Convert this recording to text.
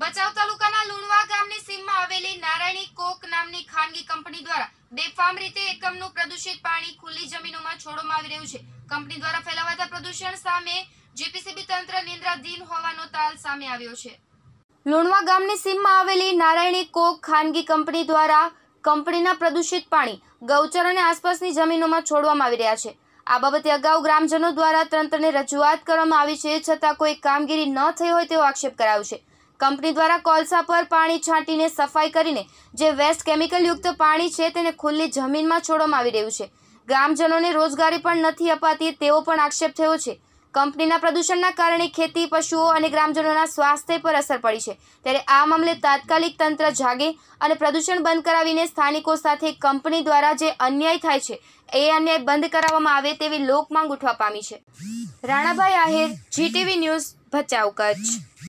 ભચાઉ તાલુકાના લુણવા ગામની સીમમાં આવેલી નારાયણી કોક નામની ખાનગી કંપની દ્વારા બેફામ રીતે એકમનું પ્રદૂષિત પાણી ખુલ્લી જમીનોમાં છોડવામાં આવી રહ્યું છે કંપની દ્વારા ફેલાવાતા પ્રદૂષણ સામે જીપીસીબી તંત્ર નિંદ્રાધીન હોવાનો તાલ સામે આવ્યો છે લુણવા ગામની સીમમાં આવેલી નારાયણી કોક ખાનગી કંપની દ્વારા કંપનીના પ્રદૂષિત પાણી ગૌચર અને આસપાસની જમીનોમાં છોડવામાં આવી રહ્યા છે આ બાબતે અગાઉ ગ્રામજનો દ્વારા તંત્રને રજૂઆત કરવામાં આવી છે છતાં કોઈ કામગીરી ન થઈ હોય તેવો આક્ષેપ કરાયો છે કંપની દ્વારા કોલસા પર પાણી છાંટીને સફાઈ કરીને જે વેસ્ટ કેમિકલયુક્ત પાણી છે તેને ખુલ્લી જમીનમાં છોડવામાં આવી રહ્યું છે ગ્રામજનોને રોજગારી પણ નથી અપાતી તેવો પણ આક્ષેપ થયો છે કંપનીના પ્રદૂષણના કારણે ખેતી પશુઓ અને ગ્રામજનોના સ્વાસ્થ્ય પર અસર પડી છે ત્યારે આ મામલે તાત્કાલિક તંત્ર જાગે અને પ્રદૂષણ બંધ કરાવીને સ્થાનિકો સાથે કંપની દ્વારા જે અન્યાય થાય છે એ અન્યાય બંધ કરાવવામાં આવે તેવી લોકમાંગ ઉઠવા પામી છે રાણાભાઈ આહિર જીટીવી ન્યૂઝ ભચાઉ કચ્છ